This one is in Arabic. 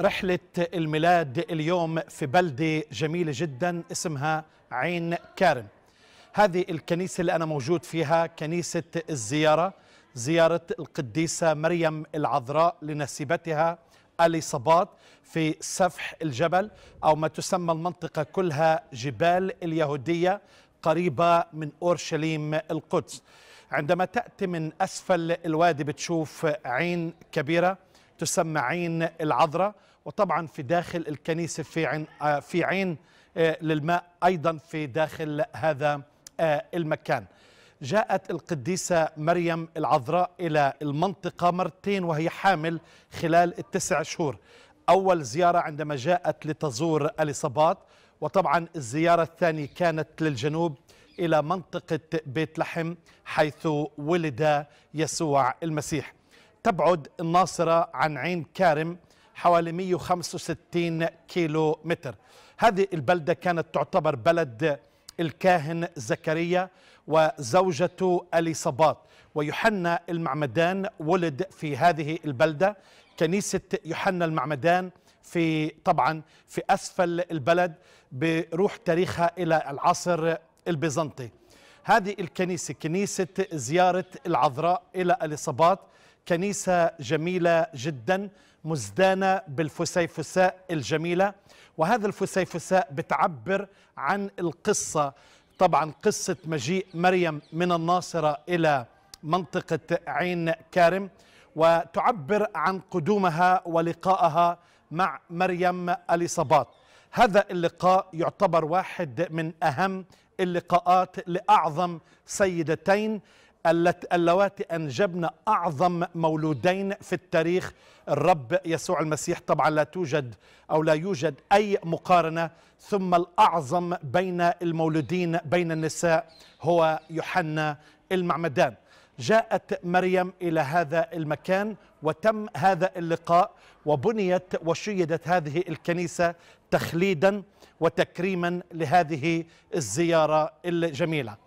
رحلة الميلاد اليوم في بلدة جميلة جدا اسمها عين كارم هذه الكنيسة اللي أنا موجود فيها كنيسة الزيارة زيارة القديسة مريم العذراء لنسيبتها أليصابات في سفح الجبل أو ما تسمى المنطقة كلها جبال اليهودية قريبة من أورشليم القدس عندما تأتي من أسفل الوادي بتشوف عين كبيرة تسمى عين العذراء وطبعا في داخل الكنيسة في عين, آه، في عين آه، للماء أيضا في داخل هذا آه، المكان جاءت القديسة مريم العذراء إلى المنطقة مرتين وهي حامل خلال التسع شهور أول زيارة عندما جاءت لتزور أليصابات وطبعا الزيارة الثانية كانت للجنوب إلى منطقة بيت لحم حيث ولد يسوع المسيح تبعد الناصرة عن عين كارم حوالي 165 كيلو متر هذه البلدة كانت تعتبر بلد الكاهن زكريا وزوجته أليصابات ويوحنا المعمدان ولد في هذه البلدة كنيسة يوحنا المعمدان في طبعا في أسفل البلد بروح تاريخها إلى العصر البيزنطي هذه الكنيسة كنيسة زيارة العذراء إلى أليصابات كنيسة جميلة جدا مزدانة بالفسيفساء الجميلة وهذا الفسيفساء بتعبر عن القصة طبعا قصة مجيء مريم من الناصرة إلى منطقة عين كارم وتعبر عن قدومها ولقائها مع مريم اليصابات هذا اللقاء يعتبر واحد من أهم اللقاءات لأعظم سيدتين اللواتي أنجبن أعظم مولودين في التاريخ الرب يسوع المسيح طبعا لا توجد أو لا يوجد أي مقارنة ثم الأعظم بين المولودين بين النساء هو يوحنا المعمدان جاءت مريم إلى هذا المكان وتم هذا اللقاء وبنيت وشيدت هذه الكنيسة تخليدا وتكريما لهذه الزيارة الجميلة